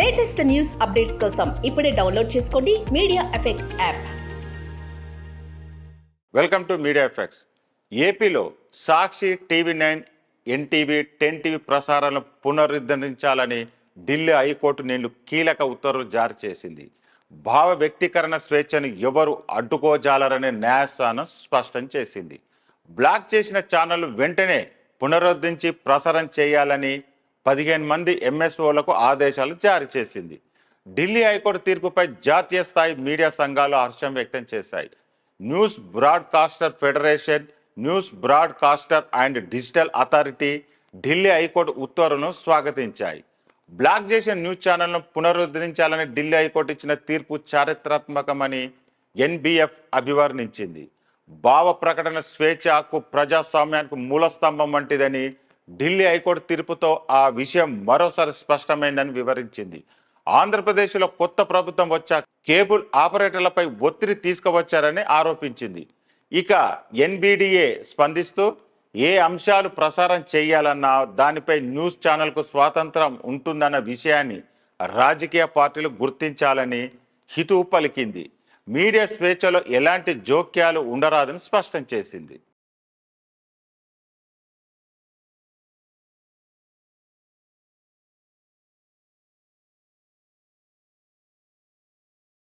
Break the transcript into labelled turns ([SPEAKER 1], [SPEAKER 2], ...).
[SPEAKER 1] latest news updates కోసం ఇప్పుడే download చేసుకోండి media effects app welcome to media effects ఏపీలో Sakshi TV nine NTV ten TV ప్రసారాలను పునరుద్ధరించాలని ఢిల్లీ హైకోర్టు నేను కీలక ఉత్తర్వులు జారీ చేసింది భావ వ్యక్తీకరణ స్వేచ్ఛను ఎవరు అడ్డుకోజాలరనే న్యాయస్థానం స్పష్టం చేసింది బ్లాక్ చేసిన ఛానళ్లు వెంటనే పునరుద్ధరించి ప్రసారం చేయాలని పదిహేను మంది ఎంఎస్ఓలకు ఆదేశాలు జారీ చేసింది ఢిల్లీ హైకోర్టు తీర్పుపై జాతీయ స్థాయి మీడియా సంఘాలు హర్షం వ్యక్తం చేశాయి news broadcaster federation news broadcaster and digital authority Delhi high court ఉత్తర్వులను స్వాగతించాయి బ్లాక్ చేసిన న్యూస్ ఛానల్ను పునరుద్ధరించాలని ఢిల్లీ హైకోర్టు ఇచ్చిన తీర్పు చారిత్రాత్మకమని ఎన్బిఎఫ్ అభివర్ణించింది భావ ప్రకటన స్వేచ్ఛ హక్కు ప్రజాస్వామ్యానికి స్తంభం వంటిదని ఢిల్లీ హైకోర్టు తీర్పుతో ఆ విషయం మరోసారి స్పష్టమైందని వివరించింది ఆంధ్రప్రదేశ్లో కొత్త ప్రభుత్వం వచ్చా కేబుల్ ఆపరేటర్లపై ఒత్తిడి తీసుకువచ్చారని ఆరోపించింది ఇక ఎన్బిడిఏ స్పందిస్తూ ఏ అంశాలు ప్రసారం చేయాలన్నా దానిపై న్యూస్ ఛానల్కు స్వాతంత్రం ఉంటుందన్న విషయాన్ని రాజకీయ పార్టీలు గుర్తించాలని హితువు పలికింది మీడియా స్వేచ్ఛలో ఎలాంటి జోక్యాలు ఉండరాదని స్పష్టం చేసింది